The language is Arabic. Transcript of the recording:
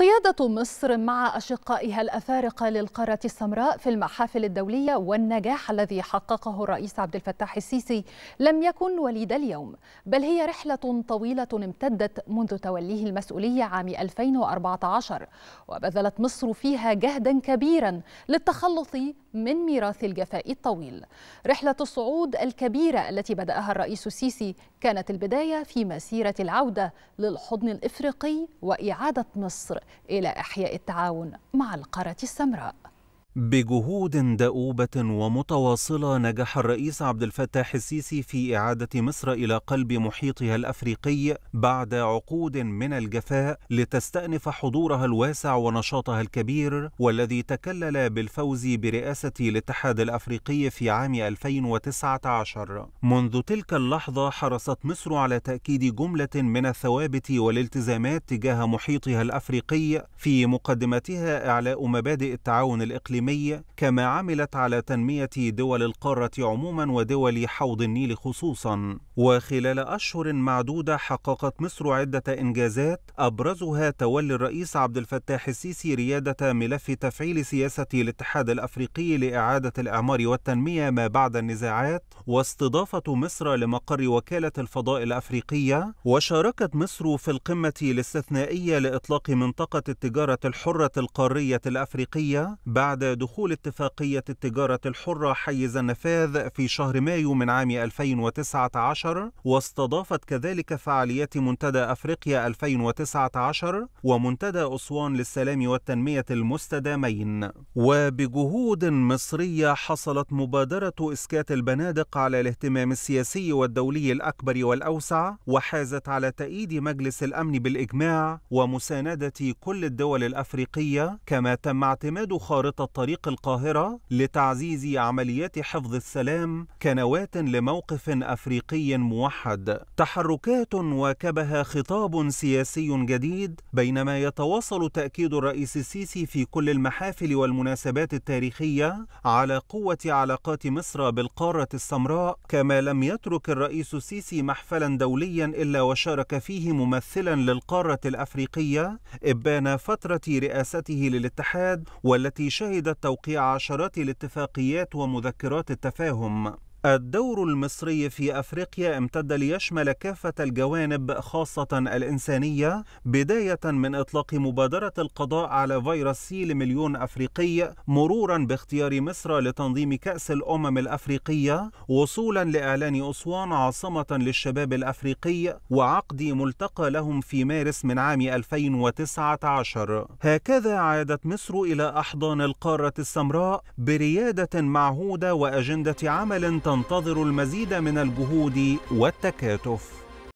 قيادة مصر مع أشقائها الأفارقة للقارة السمراء في المحافل الدولية والنجاح الذي حققه الرئيس عبد الفتاح السيسي لم يكن وليد اليوم بل هي رحلة طويلة امتدت منذ توليه المسؤولية عام 2014 وبذلت مصر فيها جهدا كبيرا للتخلص من ميراث الجفاء الطويل رحلة الصعود الكبيرة التي بدأها الرئيس السيسي كانت البداية في مسيرة العودة للحضن الإفريقي وإعادة مصر إلى إحياء التعاون مع القارة السمراء بجهود دؤوبة ومتواصلة نجح الرئيس عبد الفتاح السيسي في إعادة مصر إلى قلب محيطها الأفريقي بعد عقود من الجفاء لتستأنف حضورها الواسع ونشاطها الكبير والذي تكلل بالفوز برئاسة الاتحاد الأفريقي في عام 2019 منذ تلك اللحظة حرصت مصر على تأكيد جملة من الثوابت والالتزامات تجاه محيطها الأفريقي في مقدمتها إعلاء مبادئ التعاون الإقليمي الإقليمي كما عملت على تنمية دول القارة عموما ودول حوض النيل خصوصا وخلال أشهر معدودة حققت مصر عدة إنجازات أبرزها تولي الرئيس عبد الفتاح السيسي ريادة ملف تفعيل سياسة الاتحاد الأفريقي لإعادة الإعمار والتنمية ما بعد النزاعات واستضافة مصر لمقر وكالة الفضاء الأفريقية وشاركت مصر في القمة الاستثنائية لإطلاق منطقة التجارة الحرة القارية الأفريقية بعد دخول اتفاقية التجارة الحرة حيز النفاذ في شهر مايو من عام 2019 واستضافت كذلك فعاليات منتدى أفريقيا 2019 ومنتدى أسوان للسلام والتنمية المستدامين وبجهود مصرية حصلت مبادرة إسكات البنادق على الاهتمام السياسي والدولي الأكبر والأوسع وحازت على تأييد مجلس الأمن بالإجماع ومساندة كل الدول الأفريقية كما تم اعتماد خارطة طريق القاهرة لتعزيز عمليات حفظ السلام كنواة لموقف أفريقي موحد تحركات واكبها خطاب سياسي جديد بينما يتواصل تأكيد الرئيس السيسي في كل المحافل والمناسبات التاريخية على قوة علاقات مصر بالقارة السمراء كما لم يترك الرئيس السيسي محفلا دوليا إلا وشارك فيه ممثلا للقارة الأفريقية إبان فترة رئاسته للاتحاد والتي شهدت أكدت توقيع عشرات الاتفاقيات ومذكرات التفاهم الدور المصري في افريقيا امتد ليشمل كافه الجوانب خاصه الانسانيه بدايه من اطلاق مبادره القضاء على فيروس سي لمليون افريقي مرورا باختيار مصر لتنظيم كاس الامم الافريقيه وصولا لاعلان اسوان عاصمه للشباب الافريقي وعقد ملتقى لهم في مارس من عام 2019 هكذا عادت مصر الى احضان القاره السمراء برياده معهوده واجنده عمل تنتظر المزيد من الجهود والتكاتف